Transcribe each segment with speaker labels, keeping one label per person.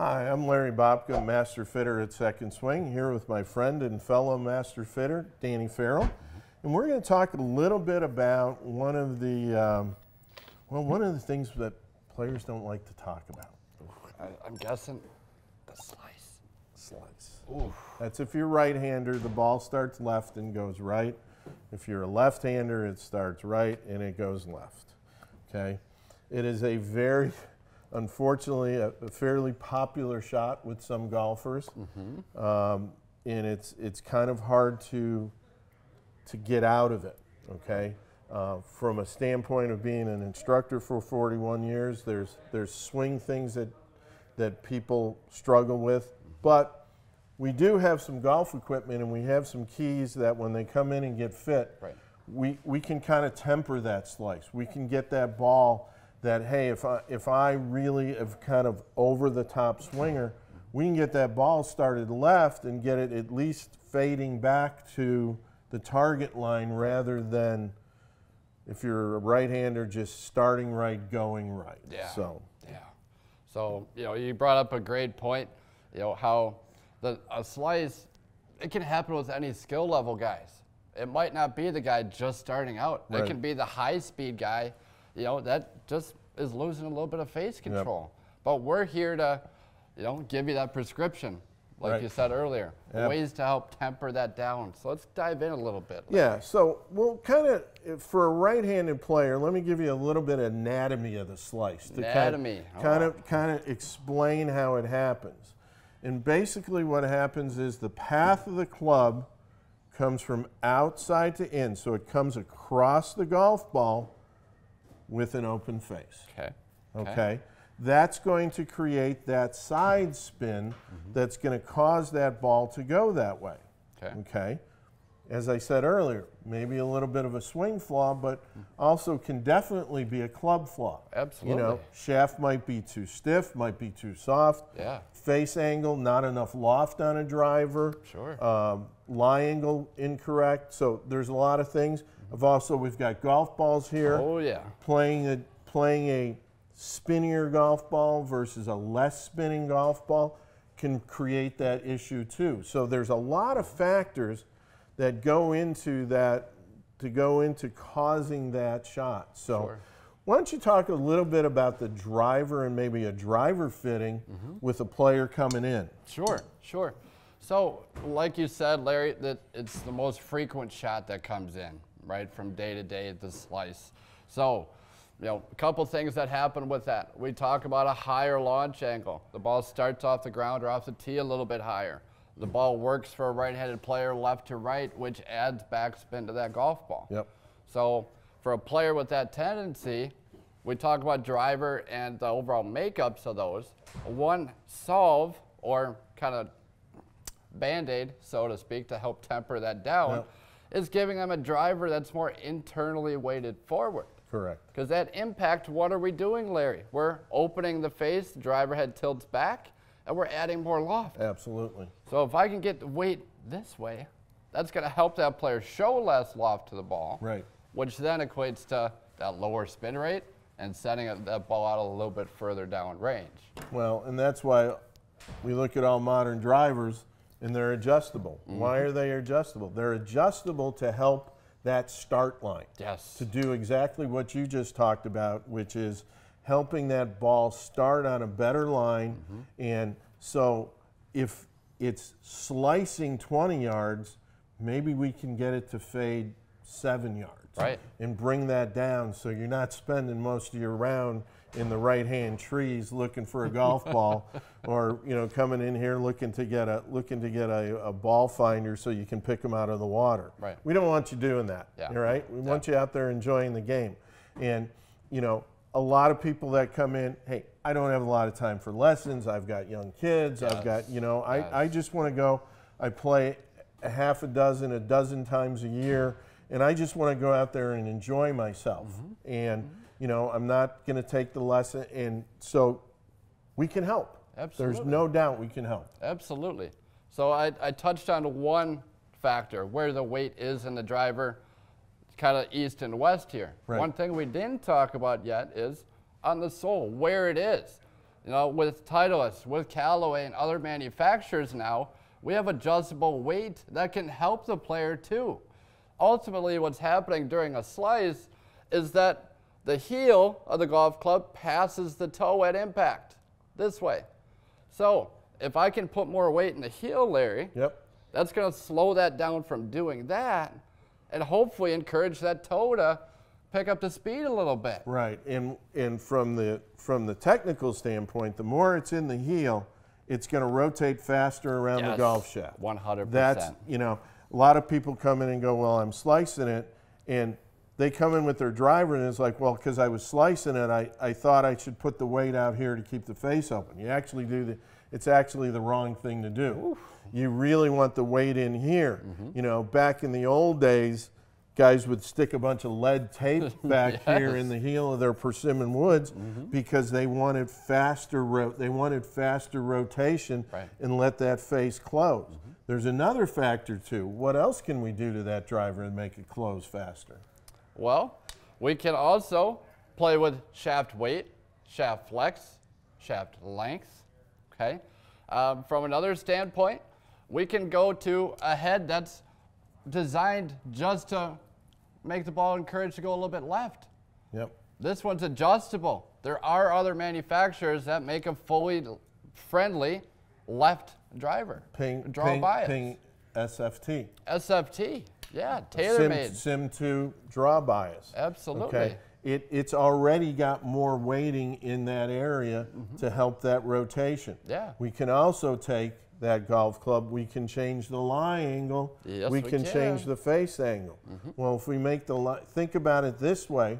Speaker 1: Hi, I'm Larry Bobka, Master Fitter at Second Swing, here with my friend and fellow Master Fitter, Danny Farrell. And we're going to talk a little bit about one of the, um, well, one of the things that players don't like to talk about. I, am
Speaker 2: guessing the slice. Slice. Oof.
Speaker 1: That's if you're right-hander, the ball starts left and goes right. If you're a left-hander, it starts right and it goes left. Okay? It is a very unfortunately a, a, fairly popular shot with some golfers, mm -hmm. um, and it's it's kind of hard to to get out of it. Okay, uh, from a standpoint of being an instructor for 41 years, there's there's swing things that that people struggle with, but we do have some golf equipment and we have some keys that when they come in and get fit, right. we we can kind of temper that slice. We can get that ball that hey, if I if I really have kind of over the top swinger, we can get that ball started left and get it at least fading back to the target line rather than if you're a right hander just starting right, going right. Yeah. So
Speaker 2: yeah. So you know, you brought up a great point. You know how the a slice it can happen with any skill level guys. It might not be the guy just starting out. Right. It can be the high speed guy. You know that just is losing a little bit of face control. Yep. But we're here to, you know, give you that prescription, like right. you said earlier, yep. ways to help temper that down. So let's dive in a little bit. Yeah.
Speaker 1: So we'll kind of, for a right-handed player, let me give you a little bit of anatomy of the slice. anatomy. Kind of, kind of explain how it happens. And basically, what happens is the path of the club comes from outside to in. So it comes across the golf ball with an open face. Okay. Okay. That's going to create that side spin mm -hmm. that's going to cause that ball to go that way. Okay. Okay. As I said earlier, maybe a little bit of a swing flaw, but mm-hmm. also can definitely be a club flaw. Absolutely. You know, shaft might be too stiff, might be too soft. Yeah. Face angle, not enough loft on a driver. Sure. Um, lie angle incorrect. So there's a lot of things. I've also we've got golf balls here. Oh yeah. Playing a playing a spinnier golf ball versus a less spinning golf ball can create that issue too. So there's a lot of factors that go into that to go into causing that shot. So sure. why don't you talk a little bit about the driver and maybe a driver fitting mm -hmm. with a player coming in? Sure,
Speaker 2: sure. So like you said, Larry, that it's the most frequent shot that comes in right, from day to day at the slice. So, you know, a couple things that happen with that. We talk about a higher launch angle. The ball starts off the ground or off the tee a little bit higher. The ball works for a right-handed player left to right, which adds backspin to that golf ball. Yep. So for a player with that tendency, we talk about driver and the overall makeups of those. One solve or kind of band-aid, so to speak, to help temper that down. Yep is giving them a driver that's more internally weighted forward. Correct. Because that impact, what are we doing, Larry? We're opening the face, the driver head tilts back, and we're adding more loft. Absolutely. So if I can get the weight this way, that's going to help that player show less loft to the ball. Right. Which then equates to that lower spin rate and setting that ball out a little bit further down range.
Speaker 1: Well, and that's why we look at all modern drivers, and they're adjustable. Mm -hmm. Why are they adjustable? They're adjustable to help that start line. Yes. To do exactly what you just talked about, which is helping that ball start on a better line. Mm -hmm. And so if it's slicing 20 yards, maybe we can get it to fade seven yards. Right. And bring that down so you're not spending most of your round – in the right hand trees looking for a golf ball or you know coming in here looking to get a looking to get a, a, ball finder so you can pick them out of the water right we don't want you doing that yeah. All right. we yeah. want you out there enjoying the game and you know a lot of people that come in hey i don't have a lot of time for lessons i've got young kids yes. i've got you know yes. I, I just want to go i play a half a dozen a dozen times a year and i just want to go out there and enjoy myself mm -hmm. and mm -hmm you know, I'm not going to take the lesson. And so we can help. Absolutely. There's no doubt we can help.
Speaker 2: Absolutely. So I, I touched on one factor where the weight is in the driver, kind of east and west here. Right. One thing we didn't talk about yet is on the sole, where it is. You know, with Titleist, with Callaway, and other manufacturers now, we have adjustable weight that can help the player too. Ultimately, what's happening during a slice is that the heel of the golf club passes the toe at impact this way. So if I can put more weight in the heel, Larry, yep. that's going to slow that down from doing that and hopefully encourage that toe to
Speaker 1: pick up the speed a little bit. Right. And and from the from the technical standpoint, the more it's in the heel, it's going to rotate faster around yes, the golf shaft. 100%. That's, you know, a lot of people come in and go, "Well, I'm slicing it." And they come in with their driver and it's like, well, because I was slicing it, I, I thought I should put the weight out here to keep the face open. You actually do the, it's actually the wrong thing to do. Oof. You really want the weight in here. Mm -hmm. You know, back in the old days, guys would stick a bunch of lead tape back yes. here in the heel of their persimmon woods mm -hmm. because they wanted faster they wanted faster rotation right. and let that face close. Mm -hmm. There's another factor too. What else can we do to that driver and make it close faster?
Speaker 2: Well, we can also play with shaft weight, shaft flex, shaft length, okay? Um, from another standpoint, we can go to a head that's designed just to make the ball encouraged to go a little bit left. Yep. This one's adjustable. There are other manufacturers that make a fully friendly left driver.
Speaker 1: Ping, draw ping, bias. Ping SFT.
Speaker 2: SFT. Yeah, tailor-made.
Speaker 1: Sim, Sim2 draw bias. Absolutely. Okay. It, it's already got more weighting in that area mm -hmm. to help that rotation. Yeah. We can also take that golf club, we can change the lie angle, yes, we, we can, can, change the face angle. Mm -hmm. Well, if we make the lie, think about it this way,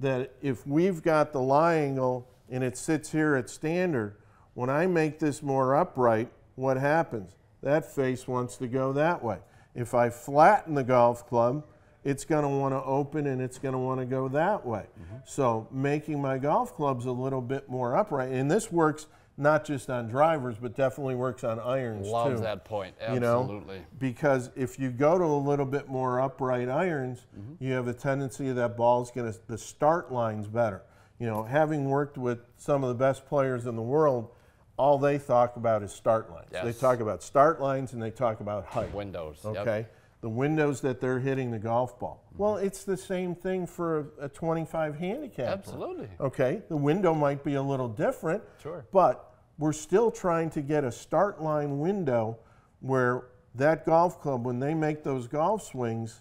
Speaker 1: that if we've got the lie angle and it sits here at standard, when I make this more upright, what happens? That face wants to go that way. If I flatten the golf club, it's going to want to open and it's going to want to go that way. Mm-hmm. So making my golf clubs a little bit more upright, and this works not just on drivers, but definitely works on irons Love too. Love that point. Absolutely. You know? Because if you go to a little bit more upright irons, mm-hmm. you have a tendency that ball's going to the start line's better. You know, having worked with some of the best players in the world, all they talk about is start lines. Yes. They talk about start lines and they talk about height. Windows. Okay. Yep. The windows that they're hitting the golf ball. Mm-hmm. Well, it's the same thing for a, a 25 handicap. Absolutely. Okay. The window might be a little different. Sure. But we're still trying to get a start line window where that golf club, when they make those golf swings,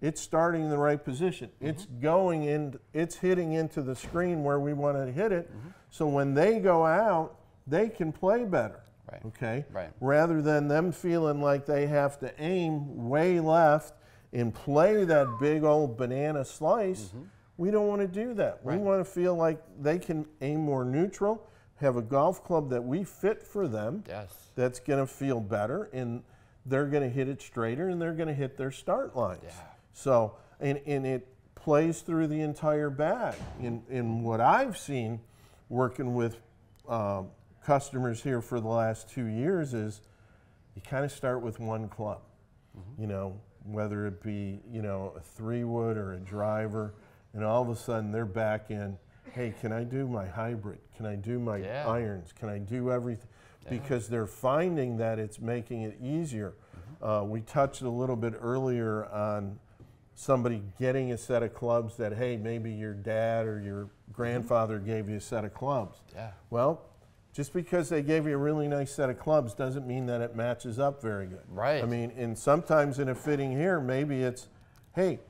Speaker 1: it's starting in the right position. Mm-hmm. It's going in, it's hitting into the screen where we want to hit it. Mm-hmm. So when they go out, they can play better. Right. Okay. Right. Rather than them feeling like they have to aim way left and play that big old banana slice, mm -hmm. we don't want to do that. Right. We want to feel like they can aim more neutral, have a golf club that we fit for them. Yes. That's going to feel better, and they're going to hit it straighter, and they're going to hit their start lines. Yeah. So, and and it plays through the entire bag. In in what I've seen, working with. Uh, customers here for the last two years is you kind of start with one club, mm -hmm. you know, whether it be, you know, a three wood or a driver, and all of a sudden they're back in, hey, can I do my hybrid? Can I do my yeah. irons? Can I do everything? Yeah. Because they're finding that it's making it easier. Mm -hmm. uh, we touched a little bit earlier on somebody getting a set of clubs that hey maybe your dad or your mm-hmm. grandfather gave you a set of clubs yeah well just because they gave you a really nice set of clubs doesn't mean that it matches up very good. Right. I mean, and sometimes in a fitting here, maybe it's, hey,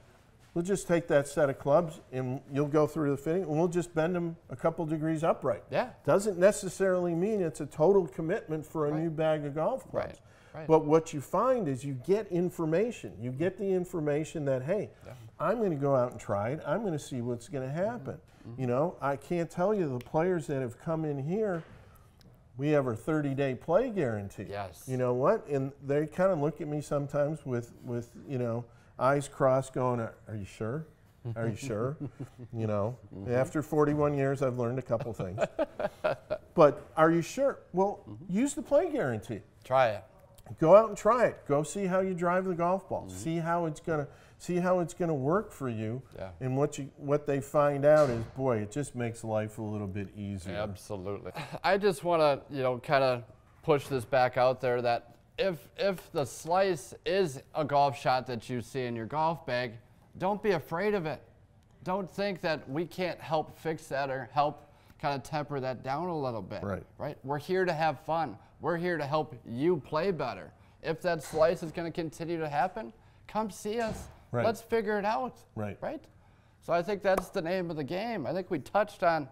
Speaker 1: we'll just take that set of clubs and you'll go through the fitting and we'll just bend them a couple degrees upright. Yeah. Doesn't necessarily mean it's a total commitment for a right. new bag of golf clubs. Right. Right. But what you find is you get information. You get the information that, hey, yeah. I'm going to go out and try it. I'm going to see what's going to happen. Mm -hmm. You know, I can't tell you the players that have come in here – we have our 30 day play guarantee. Yes. You know what? And they kind of look at me sometimes with, with you know, eyes crossed going, are you sure? Are you sure? you know, mm-hmm. after 41 years, I've learned a couple things. but are you sure? Well, mm-hmm. use the play guarantee. Try it. Go out and try it. Go see how you drive the golf ball. Mm-hmm. See how it's going to see how it's going to work for you. Yeah. And what you what they find out is, boy, it just makes life a little bit easier. absolutely.
Speaker 2: I just want to, you know, kind of push this back out there that if if the slice is a golf shot that you see in your golf bag, don't be afraid of it. Don't think that we can't help fix that or help kind of temper that down a little bit. Right. Right? We're here to have fun. We're here to help you play better. If that slice is going to continue to happen, come see us. Right. Let's figure it out. Right. Right. So I think that's the name of the game. I think we touched on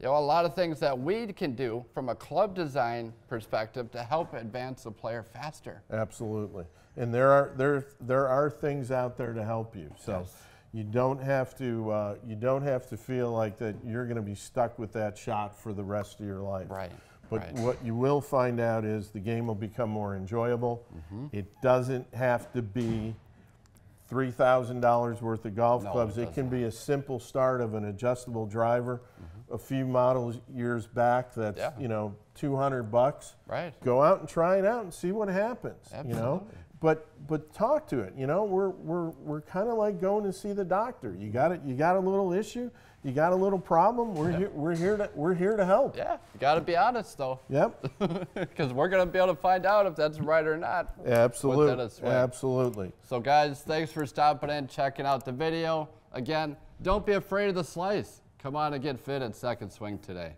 Speaker 2: you know, a lot of things that we can do from a club design perspective to help advance the player faster.
Speaker 1: Absolutely. And there are there there are things out there to help you. So yes. you don't have to uh, you don't have to feel like that you're going to be stuck with that shot for the rest of your life. Right. But right. what you will find out is the game will become more enjoyable. Mm -hmm. It doesn't have to be $3,000 worth of golf No, clubs. it It can not be a simple start of an adjustable driver. Mm-hmm. A few models years back, that's, Yeah. you know, 200 bucks. Right. Go out and try it out and see what happens, you know? but but talk to it. You know, we're we're we're kind of like going to see the doctor. You got it. You got a little issue. You got a little problem. We're yep. here. We're here to we're here to help. Yeah, you
Speaker 2: got to be honest though.
Speaker 1: Yep.
Speaker 2: Because we're gonna be able to find out if that's right or not. Absolutely.
Speaker 1: Absolutely.
Speaker 2: So guys, thanks for stopping in, checking out the video. Again, don't be afraid of the slice. Come on and get fit at Second Swing today.